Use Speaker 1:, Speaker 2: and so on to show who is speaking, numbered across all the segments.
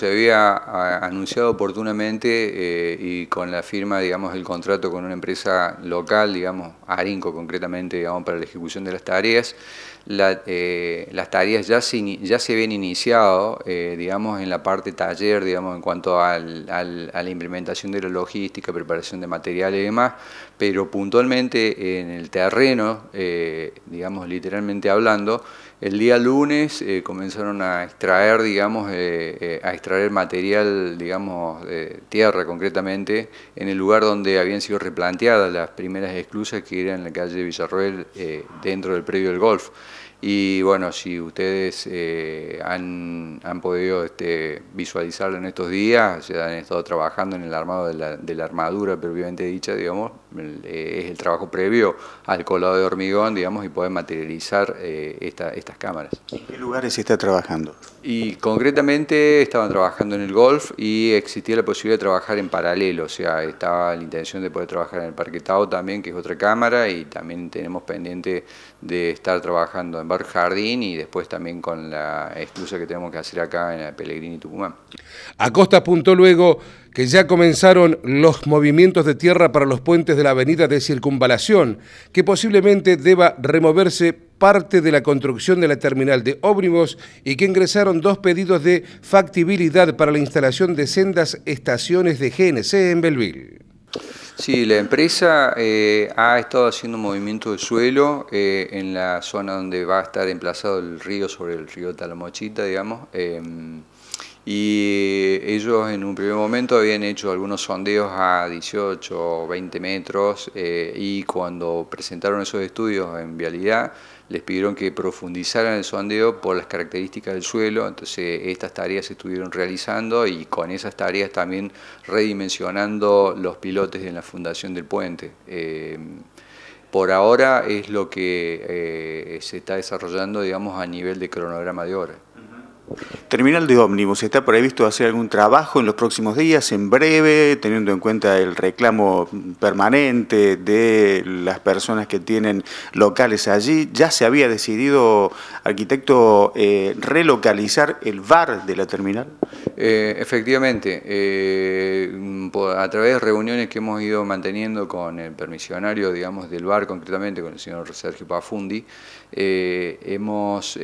Speaker 1: Se había anunciado oportunamente eh, y con la firma, digamos, del contrato con una empresa local, digamos, Arinco concretamente, digamos, para la ejecución de las tareas. Eh, las tareas ya se, ya habían iniciado, eh, digamos, en la parte taller, digamos, en cuanto a la implementación de la logística, preparación de materiales y demás, pero puntualmente en el terreno, digamos, literalmente hablando, el día lunes comenzaron a extraer, digamos, a extraer el material, digamos, de tierra concretamente, en el lugar donde habían sido replanteadas las primeras esclusas, que eran en la calle Villarroel, eh, dentro del predio del golf. Y bueno, si ustedes eh, han, podido este, visualizarlo en estos días, se han estado trabajando en el armado de la, armadura previamente dicha, digamos, eh, es el trabajo previo al colado de hormigón, digamos, y poder materializar
Speaker 2: eh, estas cámaras. ¿En qué lugares se está trabajando?
Speaker 1: Y concretamente estaban trabajando en el golf y existía la posibilidad de trabajar en paralelo, o sea, estaba la intención de poder trabajar en el parquetado también, que es otra cámara, y también tenemos pendiente de estar trabajando en Jardín y después también con la exclusa que tenemos que hacer acá en Pellegrini y Tucumán. Acosta apuntó luego que ya comenzaron los movimientos de tierra para los puentes de la avenida de circunvalación, que posiblemente deba removerse parte de la construcción de la terminal de ómnibus y que ingresaron dos pedidos de factibilidad para la instalación de sendas estaciones de GNC en Belville. Sí, la empresa eh, ha estado haciendo un movimiento de suelo eh, en la zona donde va a estar emplazado el río, sobre el río Talamochita, digamos. Em, y ellos en un primer momento habían hecho algunos sondeos a 18 o 20 metros eh, y cuando presentaron esos estudios en vialidad les pidieron que profundizaran el sondeo por las características del suelo, entonces estas tareas se estuvieron realizando y con esas tareas también redimensionando los pilotes en la fundación del puente. Eh, por ahora es lo que eh, se está desarrollando a nivel de cronograma de horas.
Speaker 2: Terminal de ómnibus, ¿está previsto hacer algún trabajo en los próximos días, en breve, teniendo en cuenta el reclamo permanente de las personas que tienen locales allí? Ya se había decidido, arquitecto, eh, relocalizar el bar de la terminal.
Speaker 1: Eh, efectivamente, eh, a través de reuniones que hemos ido manteniendo con el permisionario, digamos, del bar concretamente, con el señor Sergio Pafundi, hemos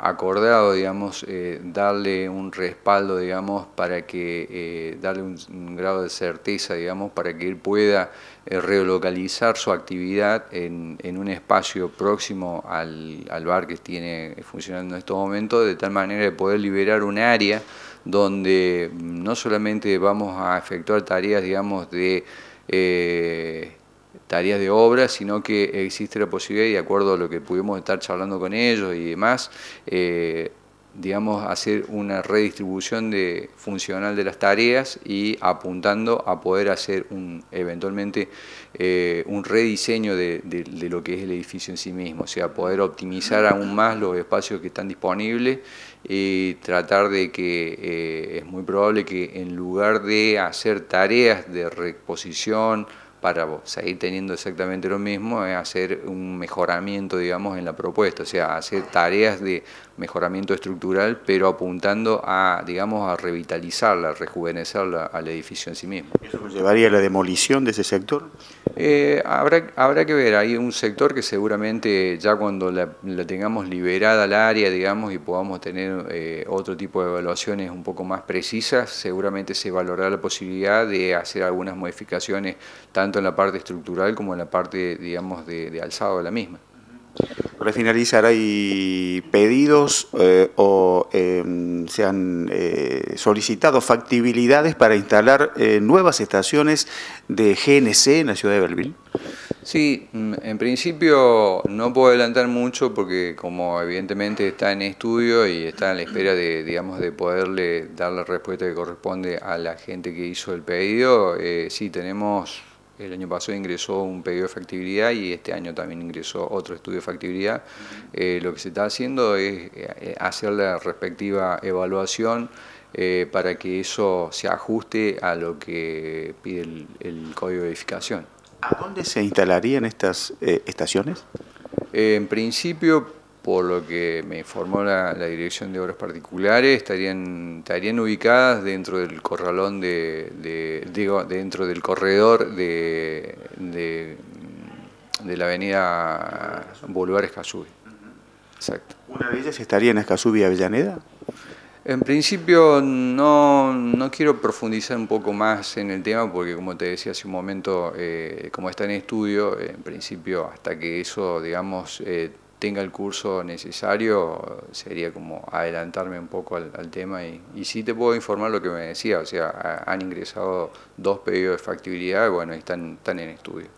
Speaker 1: acordado, digamos, eh, darle un respaldo, digamos, para que eh, darle un, grado de certeza, digamos, para que él pueda eh, relocalizar su actividad en, un espacio próximo al, bar que tiene funcionando en estos momentos, de tal manera de poder liberar un área donde mm, no solamente vamos a efectuar tareas, digamos, de tareas de obra, sino que existe la posibilidad, de acuerdo a lo que pudimos estar charlando con ellos y demás, digamos, hacer una redistribución de, funcional de las tareas y apuntando a poder hacer eventualmente eh, un rediseño de, lo que es el edificio en sí mismo, o sea, poder optimizar aún más los espacios que están disponibles y tratar de que eh, es muy probable que en lugar de hacer tareas de reposición, para seguir teniendo exactamente lo mismo, es hacer un mejoramiento, digamos, en la propuesta, o sea, hacer tareas de mejoramiento estructural, pero apuntando a, digamos, a revitalizarla, a rejuvenecerla al edificio en sí mismo. ¿Eso llevaría
Speaker 2: a la demolición de ese sector?
Speaker 1: Eh, habrá, habrá que ver, hay un sector que seguramente ya cuando la, tengamos liberada al área, digamos, y podamos tener eh, otro tipo de evaluaciones un poco más precisas, seguramente se valorará la posibilidad de hacer algunas modificaciones tanto en la parte estructural como en la parte, digamos, de, de alzado de la misma.
Speaker 2: Para finalizar, ¿hay pedidos eh, o em, se han eh, solicitado factibilidades para instalar eh, nuevas estaciones de GNC en la ciudad de Belville? Sí, mm, en principio no puedo adelantar mucho porque
Speaker 1: como evidentemente está en estudio y está en la espera de, digamos, de poderle dar la respuesta que corresponde a la gente que hizo el pedido, sí tenemos el año pasado ingresó un pedido de factibilidad y este año también ingresó otro estudio de factibilidad. Eh, lo que se está haciendo es eh, eh, hacer la respectiva evaluación para que eso se ajuste a lo que pide el, código de edificación.
Speaker 2: ¿A dónde se instalarían estas estaciones?
Speaker 1: en principio por lo que me informó la, Dirección de Obras Particulares, estarían, estarían ubicadas dentro del corralón de, digo, dentro del corredor de, de, la avenida Bolívar Escazú.
Speaker 2: Exacto. ¿Una de ellas estaría en Escazú y Avellaneda?
Speaker 1: En principio no, quiero profundizar un poco más en el tema porque como te decía hace un momento, eh, como está en estudio, en principio hasta que eso, digamos, eh, tenga el curso necesario sería como adelantarme un poco al, tema y, y, sí te puedo informar lo que me decía, o sea, han ingresado dos pedidos de factibilidad, bueno, están, están en estudio.